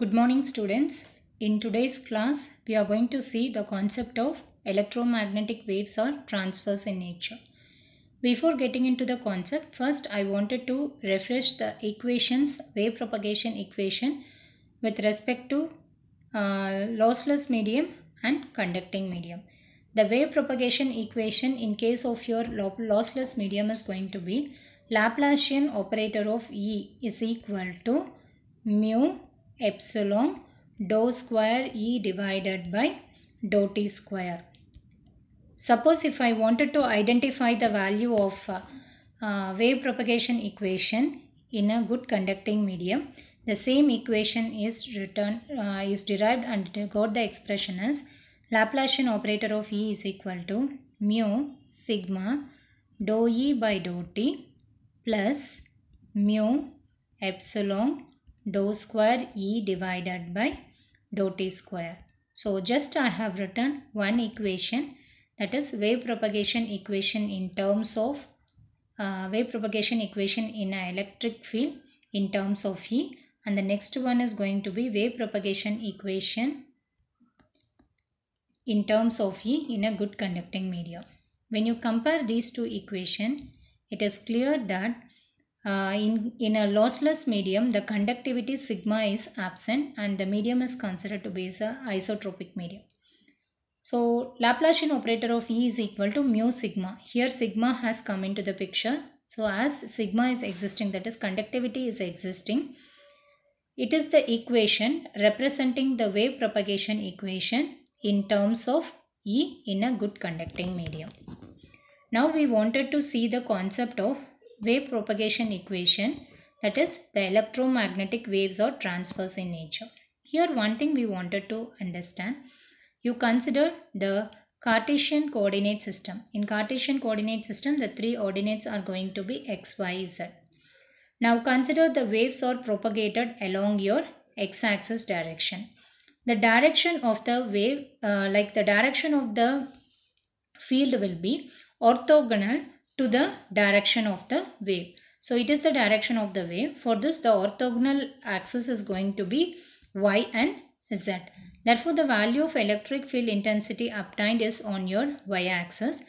Good morning students. In today's class, we are going to see the concept of electromagnetic waves or transfers in nature. Before getting into the concept, first I wanted to refresh the equations, wave propagation equation with respect to uh, lossless medium and conducting medium. The wave propagation equation in case of your lossless medium is going to be Laplacian operator of E is equal to mu epsilon dou square E divided by dou T square. Suppose if I wanted to identify the value of uh, uh, wave propagation equation in a good conducting medium, the same equation is written uh, is derived and got the expression as Laplacian operator of E is equal to mu sigma dou E by dou T plus mu epsilon dou square E divided by dou T square. So just I have written one equation that is wave propagation equation in terms of uh, wave propagation equation in an electric field in terms of E and the next one is going to be wave propagation equation in terms of E in a good conducting medium. When you compare these two equations, it is clear that uh, in, in a lossless medium, the conductivity sigma is absent and the medium is considered to be as a isotropic medium. So Laplacian operator of E is equal to mu sigma. Here sigma has come into the picture. So as sigma is existing, that is conductivity is existing. It is the equation representing the wave propagation equation in terms of E in a good conducting medium. Now we wanted to see the concept of wave propagation equation that is the electromagnetic waves are transverse in nature. Here one thing we wanted to understand. You consider the Cartesian coordinate system. In Cartesian coordinate system the three ordinates are going to be x, y, z. Now consider the waves are propagated along your x-axis direction. The direction of the wave uh, like the direction of the field will be orthogonal to the direction of the wave. So it is the direction of the wave. For this the orthogonal axis is going to be y and z. Therefore the value of electric field intensity obtained is on your y axis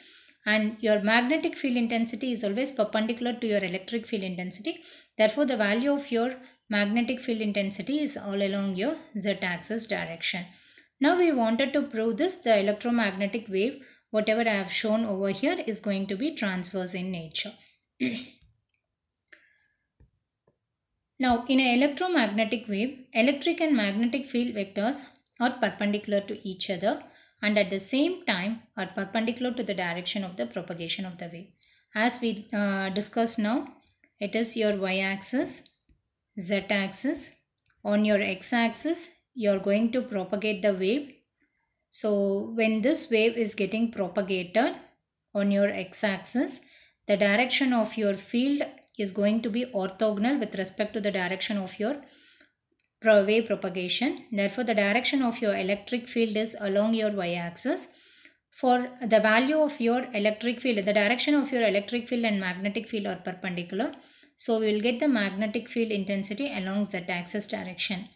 and your magnetic field intensity is always perpendicular to your electric field intensity. Therefore the value of your magnetic field intensity is all along your z axis direction. Now we wanted to prove this the electromagnetic wave whatever I have shown over here is going to be transverse in nature. now in an electromagnetic wave, electric and magnetic field vectors are perpendicular to each other and at the same time are perpendicular to the direction of the propagation of the wave. As we uh, discussed now, it is your y-axis, z-axis. On your x-axis, you are going to propagate the wave so when this wave is getting propagated on your x-axis, the direction of your field is going to be orthogonal with respect to the direction of your wave propagation. Therefore, the direction of your electric field is along your y-axis. For the value of your electric field, the direction of your electric field and magnetic field are perpendicular. So, we will get the magnetic field intensity along z-axis direction.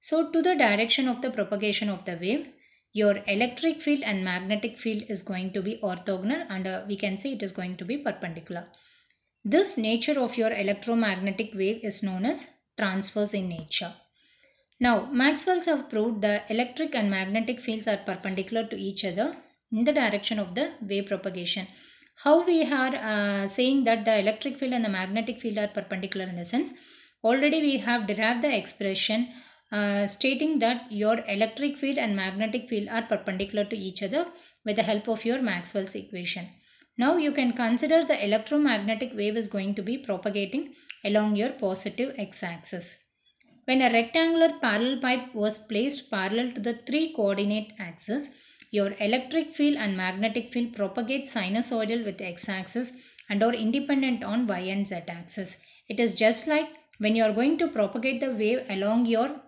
So, to the direction of the propagation of the wave, your electric field and magnetic field is going to be orthogonal and uh, we can say it is going to be perpendicular. This nature of your electromagnetic wave is known as transverse in nature. Now Maxwell's have proved the electric and magnetic fields are perpendicular to each other in the direction of the wave propagation. How we are uh, saying that the electric field and the magnetic field are perpendicular in the sense already we have derived the expression uh, stating that your electric field and magnetic field are perpendicular to each other with the help of your Maxwell's equation. Now you can consider the electromagnetic wave is going to be propagating along your positive x-axis. When a rectangular parallel pipe was placed parallel to the three coordinate axes, your electric field and magnetic field propagate sinusoidal with x-axis and are independent on y and z-axis. It is just like when you are going to propagate the wave along your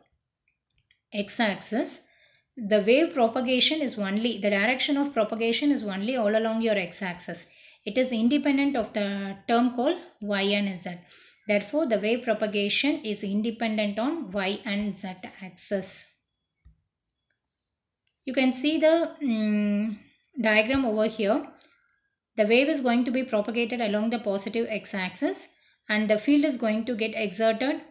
x-axis the wave propagation is only the direction of propagation is only all along your x-axis it is independent of the term called y and z therefore the wave propagation is independent on y and z axis you can see the um, diagram over here the wave is going to be propagated along the positive x-axis and the field is going to get exerted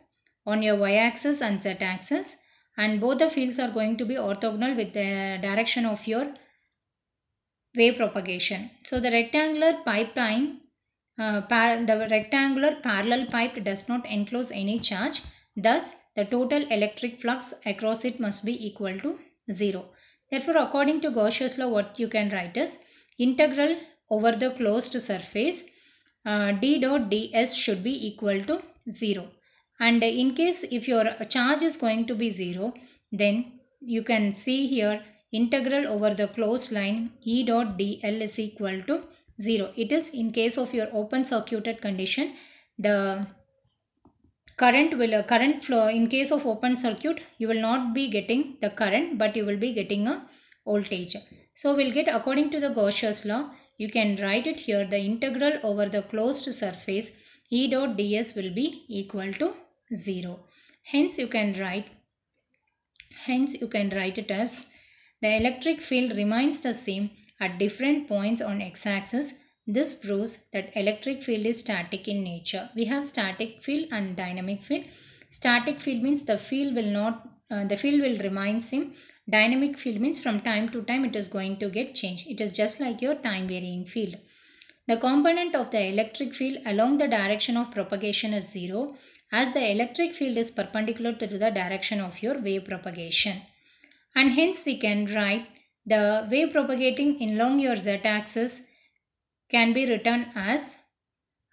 on your y-axis and z-axis and both the fields are going to be orthogonal with the direction of your wave propagation. So the rectangular pipeline, uh, the rectangular parallel pipe does not enclose any charge. Thus, the total electric flux across it must be equal to 0. Therefore, according to Gauss's law, what you can write is integral over the closed surface uh, d dot ds should be equal to 0 and in case if your charge is going to be 0 then you can see here integral over the closed line E dot dl is equal to 0. It is in case of your open circuited condition the current will uh, current flow in case of open circuit you will not be getting the current but you will be getting a voltage. So we'll get according to the Gauss's law you can write it here the integral over the closed surface E dot ds will be equal to 0 hence you can write hence you can write it as the electric field remains the same at different points on x-axis this proves that electric field is static in nature we have static field and dynamic field static field means the field will not uh, the field will remain same dynamic field means from time to time it is going to get changed it is just like your time varying field the component of the electric field along the direction of propagation is zero as the electric field is perpendicular to the direction of your wave propagation. And hence we can write the wave propagating in along your z-axis can be written as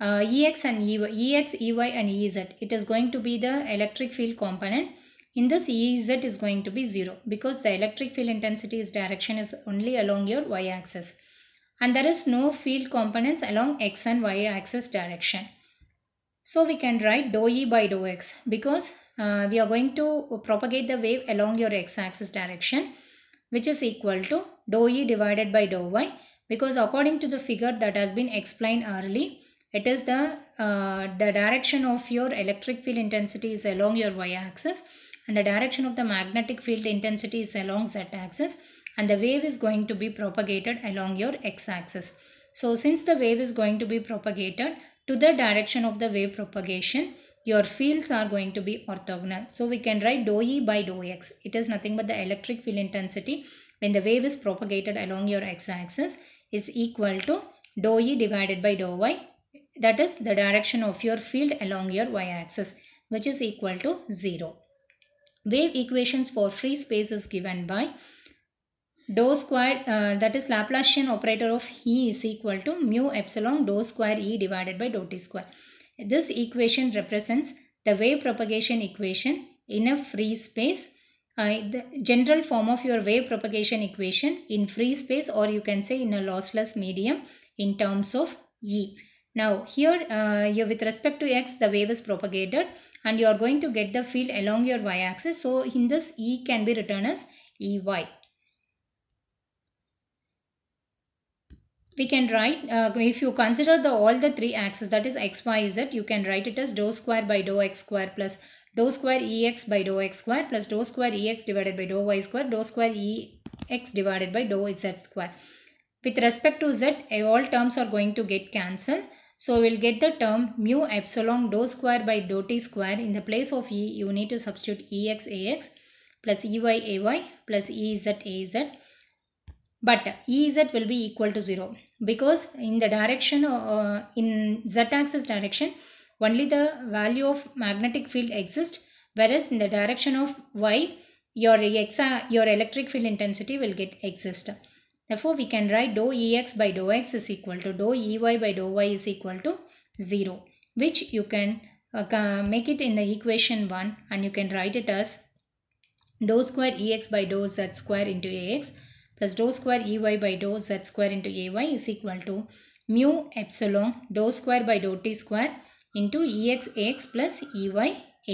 uh, EX and EY, EX, EY and EZ. It is going to be the electric field component. In this EZ is going to be 0 because the electric field intensity's direction is only along your y-axis. And there is no field components along x and y axis direction. So we can write dou E by dou X because uh, we are going to propagate the wave along your X axis direction which is equal to dou E divided by dou Y because according to the figure that has been explained early, it is the, uh, the direction of your electric field intensity is along your Y axis and the direction of the magnetic field intensity is along Z axis and the wave is going to be propagated along your X axis. So since the wave is going to be propagated to the direction of the wave propagation, your fields are going to be orthogonal. So we can write dou E by dou X. It is nothing but the electric field intensity when the wave is propagated along your x-axis is equal to dou E divided by dou Y. That is the direction of your field along your y-axis which is equal to 0. Wave equations for free space is given by dou squared uh, that is Laplacian operator of E is equal to mu epsilon dou square E divided by dou T square. This equation represents the wave propagation equation in a free space. Uh, the general form of your wave propagation equation in free space or you can say in a lossless medium in terms of E. Now here uh, with respect to X the wave is propagated and you are going to get the field along your Y axis. So in this E can be written as EY. we can write uh, if you consider the all the three axes that is x y z you can write it as dou square by dou x square plus dou square ex by dou x square plus dou square ex divided by dou y square dou square ex divided by dou z square with respect to z eh, all terms are going to get cancelled so we'll get the term mu epsilon dou square by dou t square in the place of e you need to substitute ex ax plus ey ay plus ez az but ez will be equal to 0 because in the direction uh, uh in z axis direction only the value of magnetic field exists whereas in the direction of y your ex uh, your electric field intensity will get exist therefore we can write dou ex by dou x is equal to dou ey by dou y is equal to 0 which you can uh, make it in the equation 1 and you can write it as dou square ex by dou z square into ax plus dou square ey by dou z square into ay is equal to mu epsilon dou square by dou t square into ex ax plus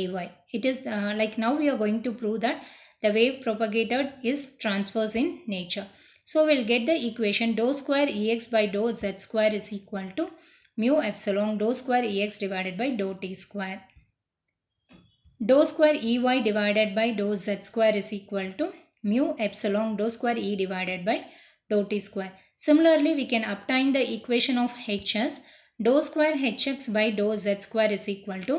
ey ay. It is uh, like now we are going to prove that the wave propagated is transverse in nature. So we'll get the equation dou square ex by dou z square is equal to mu epsilon dou square ex divided by dou t square. Dou square ey divided by dou z square is equal to mu epsilon dou square E divided by dou T square. Similarly, we can obtain the equation of Hs dou square hx by dou z square is equal to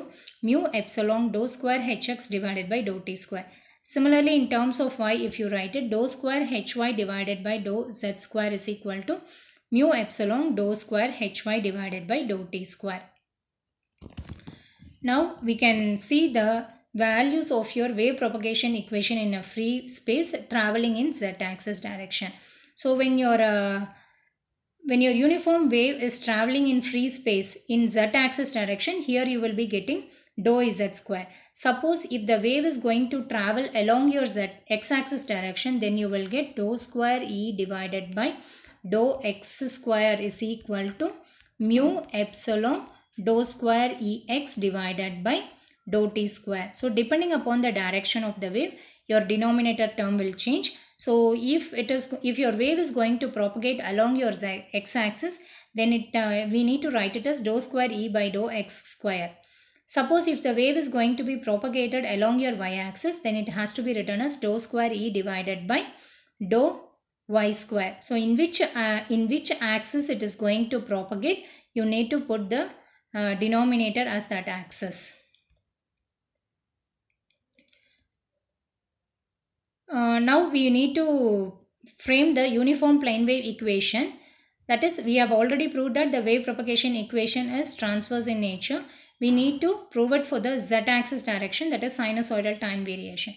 mu epsilon dou square hx divided by dou t square. Similarly, in terms of y, if you write it, dou square hy divided by dou z square is equal to mu epsilon dou square hy divided by dou t square. Now, we can see the values of your wave propagation equation in a free space traveling in z-axis direction. So when your uh, when your uniform wave is traveling in free space in z-axis direction, here you will be getting dou z square. Suppose if the wave is going to travel along your z x-axis direction, then you will get dou square e divided by dou x square is equal to mu epsilon dou square ex divided by dou t square. So depending upon the direction of the wave, your denominator term will change. So if it is if your wave is going to propagate along your x-axis, then it uh, we need to write it as dou square e by dou x square. Suppose if the wave is going to be propagated along your y-axis, then it has to be written as dou square e divided by dou y square. So in which uh, in which axis it is going to propagate, you need to put the uh, denominator as that axis. Uh, now we need to frame the uniform plane wave equation. That is, we have already proved that the wave propagation equation is transverse in nature. We need to prove it for the z-axis direction that is sinusoidal time variation.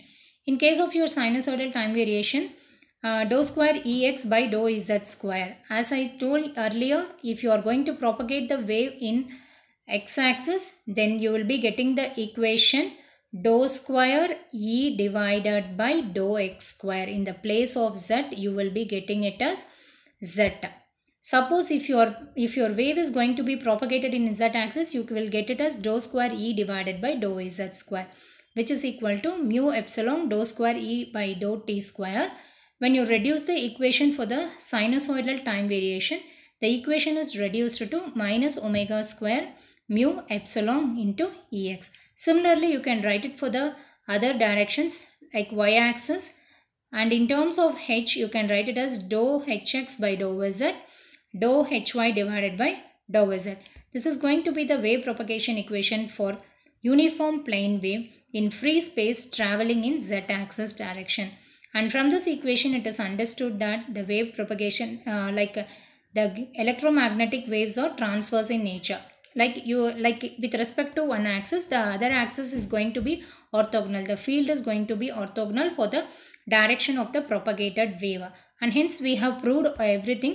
In case of your sinusoidal time variation, uh, dou square ex by dou z square. As I told earlier, if you are going to propagate the wave in x-axis, then you will be getting the equation dou square E divided by dou X square. In the place of Z, you will be getting it as Z. Suppose if your if your wave is going to be propagated in Z axis, you will get it as dou square E divided by dou Z square which is equal to mu epsilon dou square E by dou T square. When you reduce the equation for the sinusoidal time variation, the equation is reduced to minus omega square mu epsilon into Ex. Similarly, you can write it for the other directions like y-axis and in terms of h you can write it as dou hx by dou z dou hy divided by dou z. This is going to be the wave propagation equation for uniform plane wave in free space traveling in z axis direction. And from this equation it is understood that the wave propagation uh, like uh, the electromagnetic waves are transverse in nature like you like with respect to one axis the other axis is going to be orthogonal the field is going to be orthogonal for the direction of the propagated wave and hence we have proved everything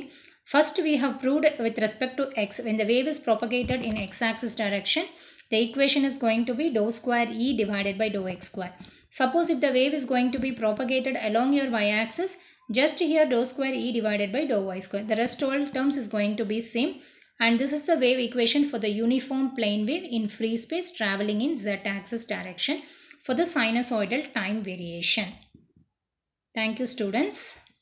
first we have proved with respect to x when the wave is propagated in x axis direction the equation is going to be dou square e divided by dou x square suppose if the wave is going to be propagated along your y axis just here dou square e divided by dou y square the rest all terms is going to be same and this is the wave equation for the uniform plane wave in free space traveling in z-axis direction for the sinusoidal time variation. Thank you students.